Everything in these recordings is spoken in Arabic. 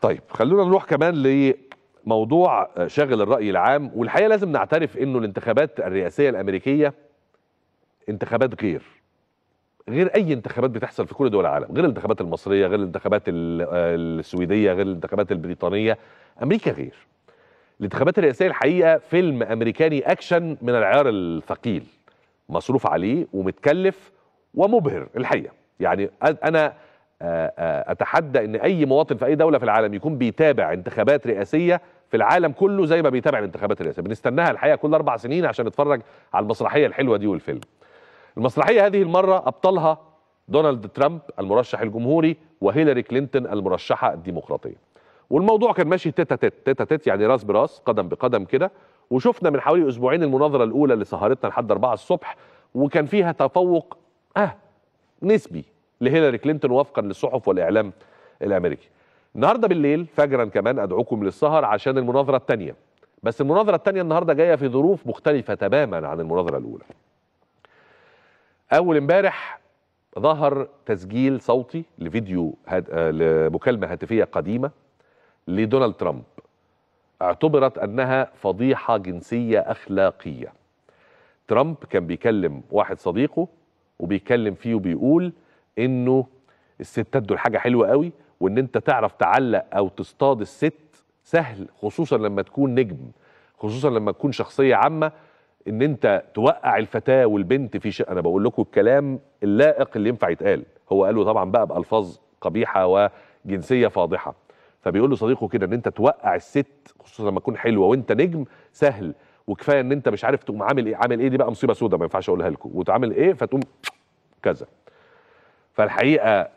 طيب خلونا نروح كمان لموضوع آه، شاغل الرأي العام والحقيقة لازم نعترف انه الانتخابات الرئاسية الامريكية انتخابات غير غير اي انتخابات بتحصل في كل دول العالم غير الانتخابات المصرية غير الانتخابات آه، السويدية غير الانتخابات البريطانية امريكا غير الانتخابات الرئاسية الحقيقة فيلم امريكاني اكشن من العيار الثقيل مصروف عليه ومتكلف ومبهر الحقيقة يعني انا اتحدى ان اي مواطن في اي دوله في العالم يكون بيتابع انتخابات رئاسيه في العالم كله زي ما بيتابع الانتخابات الرئاسيه بنستناها الحقيقه كل اربع سنين عشان نتفرج على المسرحيه الحلوه دي والفيلم المسرحيه هذه المره ابطلها دونالد ترامب المرشح الجمهوري وهيلاري كلينتون المرشحه الديمقراطيه والموضوع كان ماشي تيتا تيت تيتا تيت يعني راس براس قدم بقدم كده وشفنا من حوالي اسبوعين المناظره الاولى اللي سهرتنا لحد 4 الصبح وكان فيها تفوق اه نسبي لهيلاري كلينتون وفقا للصحف والاعلام الامريكي. النهارده بالليل فجرا كمان ادعوكم للسهر عشان المناظره الثانيه. بس المناظره الثانيه النهارده جايه في ظروف مختلفه تماما عن المناظره الاولى. اول امبارح ظهر تسجيل صوتي لفيديو هد... آه، لمكالمه هاتفيه قديمه لدونالد ترامب اعتبرت انها فضيحه جنسيه اخلاقيه. ترامب كان بيكلم واحد صديقه وبيكلم فيه وبيقول انه الستات دول حاجه حلوه قوي وان انت تعرف تعلق او تصطاد الست سهل خصوصا لما تكون نجم خصوصا لما تكون شخصيه عامه ان انت توقع الفتاه والبنت في شيء انا بقول لكم الكلام اللائق اللي ينفع يتقال هو قاله طبعا بقى بالفاظ قبيحه وجنسيه فاضحه فبيقول له صديقه كده ان انت توقع الست خصوصا لما تكون حلوه وانت نجم سهل وكفايه ان انت مش عارف تقوم عامل ايه عامل ايه دي بقى مصيبه سودا ما ينفعش اقولها لكم وتعامل ايه فتقوم كذا فالحقيقه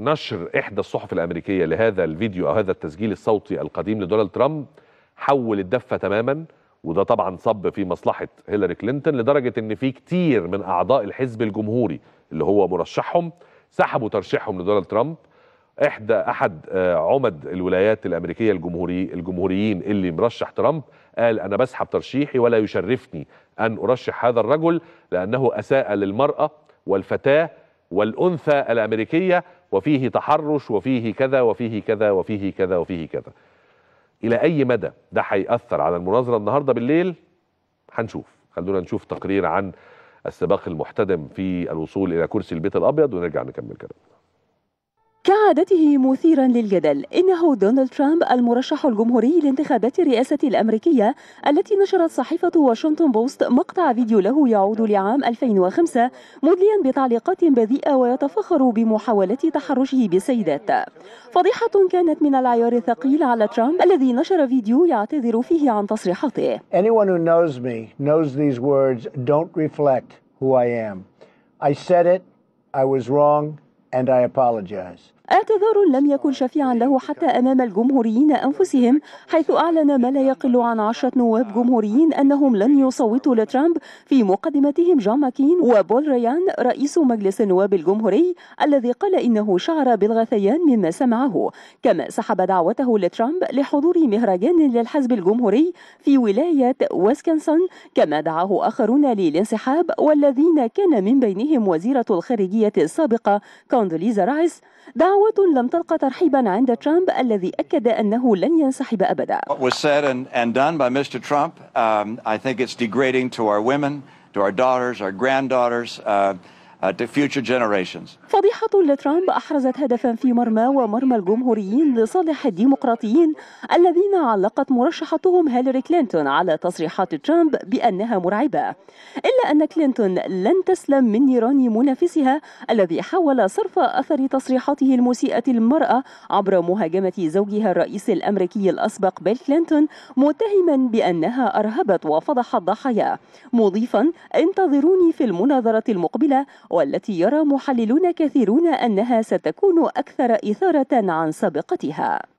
نشر احدى الصحف الامريكيه لهذا الفيديو او هذا التسجيل الصوتي القديم لدونالد ترامب حول الدفه تماما وده طبعا صب في مصلحه هيلاري كلينتون لدرجه ان في كتير من اعضاء الحزب الجمهوري اللي هو مرشحهم سحبوا ترشيحهم لدونالد ترامب احدى احد آه، عمد الولايات الامريكيه الجمهوري الجمهوريين اللي مرشح ترامب قال انا بسحب ترشيحي ولا يشرفني ان ارشح هذا الرجل لانه اساء للمراه والفتاه والأنثى الأمريكية وفيه تحرش وفيه كذا وفيه كذا وفيه كذا وفيه كذا إلى أي مدى ده هيأثر على المناظرة النهاردة بالليل هنشوف خلونا نشوف تقرير عن السباق المحتدم في الوصول إلى كرسي البيت الأبيض ونرجع نكمل كلامنا كعادته مثيرا للجدل إنه دونالد ترامب المرشح الجمهوري لانتخابات الرئاسة الأمريكية التي نشرت صحيفة واشنطن بوست مقطع فيديو له يعود لعام 2005 مدليا بتعليقات بذيئة ويتفخر بمحاولة تحرشه بالسيدات فضيحة كانت من العيار الثقيل على ترامب الذي نشر فيديو يعتذر فيه عن تصريحاته Anyone who knows me knows these words don't reflect who I am. I said it, I was wrong, and I apologize. اعتذار لم يكن شفيعا له حتى أمام الجمهوريين أنفسهم حيث أعلن ما لا يقل عن عشرة نواب جمهوريين أنهم لن يصوتوا لترامب في مقدمتهم جون ماكين وبول ريان رئيس مجلس النواب الجمهوري الذي قال إنه شعر بالغثيان مما سمعه كما سحب دعوته لترامب لحضور مهرجان للحزب الجمهوري في ولاية ويسكنسون كما دعاه آخرون للانسحاب والذين كان من بينهم وزيرة الخارجية السابقة كوندوليزا رايس دعا دعوه لم تلقى ترحيبا عند ترامب الذي اكد انه لن ينسحب ابدا Uh, to future generations. فضيحة لترامب أحرزت هدفا في مرمى ومرمى الجمهوريين لصالح الديمقراطيين الذين علقت مرشحتهم هيلاري كلينتون على تصريحات ترامب بأنها مرعبة إلا أن كلينتون لن تسلم من نيران منافسها الذي حاول صرف أثر تصريحاته المسيئة المرأة عبر مهاجمة زوجها الرئيس الأمريكي الأسبق بيل كلينتون متهما بأنها أرهبت وفضحت ضحايا مضيفا انتظروني في المناظرة المقبلة والتي يرى محللون كثيرون أنها ستكون أكثر إثارة عن سابقتها